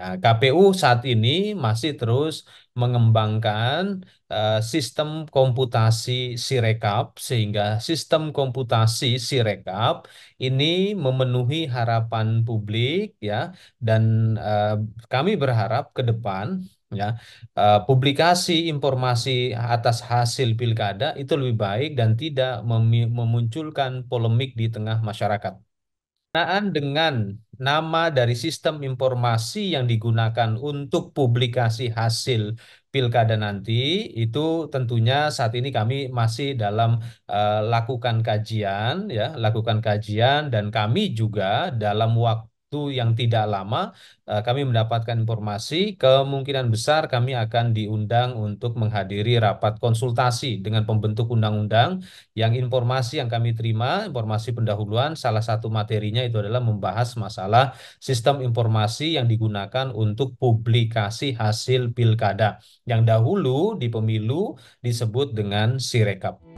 Ya, KPU saat ini masih terus mengembangkan uh, sistem komputasi Sirekap sehingga sistem komputasi Sirekap ini memenuhi harapan publik ya dan uh, kami berharap ke depan ya uh, publikasi informasi atas hasil pilkada itu lebih baik dan tidak memunculkan polemik di tengah masyarakat. Berkenaan dengan nama dari sistem informasi yang digunakan untuk publikasi hasil pilkada nanti itu tentunya saat ini kami masih dalam uh, lakukan kajian ya lakukan kajian dan kami juga dalam waktu waktu yang tidak lama eh, kami mendapatkan informasi kemungkinan besar kami akan diundang untuk menghadiri rapat konsultasi dengan pembentuk undang-undang yang informasi yang kami terima, informasi pendahuluan salah satu materinya itu adalah membahas masalah sistem informasi yang digunakan untuk publikasi hasil pilkada yang dahulu di pemilu disebut dengan Sirekap.